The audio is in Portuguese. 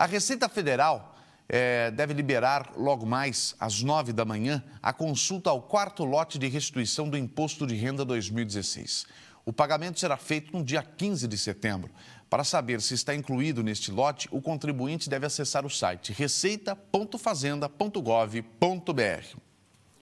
A Receita Federal é, deve liberar logo mais, às nove da manhã, a consulta ao quarto lote de restituição do Imposto de Renda 2016. O pagamento será feito no dia 15 de setembro. Para saber se está incluído neste lote, o contribuinte deve acessar o site receita.fazenda.gov.br.